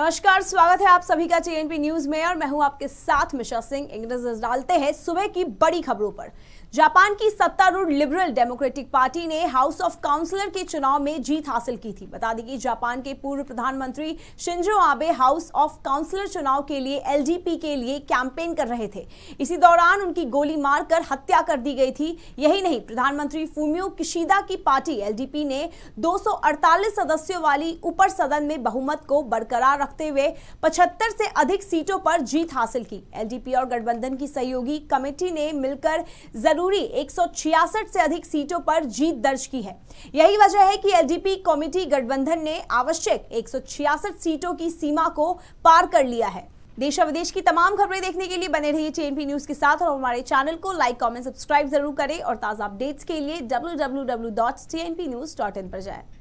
नमस्कार स्वागत है आप सभी का जेएनपी न्यूज में और मैं हूं आपके साथ मिशा सिंह इंग्लिश डालते हैं सुबह की बड़ी खबरों पर जापान की सत्तारूढ़ लिबरल डेमोक्रेटिक पार्टी ने हाउस ऑफ काउंसलर के चुनाव में जीत हासिल की थी बता दें कि जापान के पूर्व प्रधानमंत्री Shinzo Abe House of Councillor चुनाव के लिए एलडीपी के लिए कैंपेन कर रहे थे इसी दौरान उनकी गोली मारकर हत्या कर दी गई थी यही नहीं प्रधानमंत्री फूमियो किशिदा की पार्टी एल ने दो सदस्यों वाली ऊपर सदन में बहुमत को बरकरार रखते हुए 75 से अधिक सीटों पर जीत हासिल की एलडीपी और गठबंधन की सहयोगी कमेटी ने मिलकर जरूरी 166 से अधिक सीटों पर जीत दर्ज की है यही वजह है कि एलडीपी कमेटी गठबंधन ने आवश्यक 166 सीटों की सीमा को पार कर लिया है देश और विदेश की तमाम खबरें देखने के लिए बने रहिए चेनपी न्यूज के साथ और हमारे चैनल को लाइक कमेंट सब्सक्राइब जरूर करें और ताज़ा अपडेट्स के लिए डब्ल्यू पर जाएं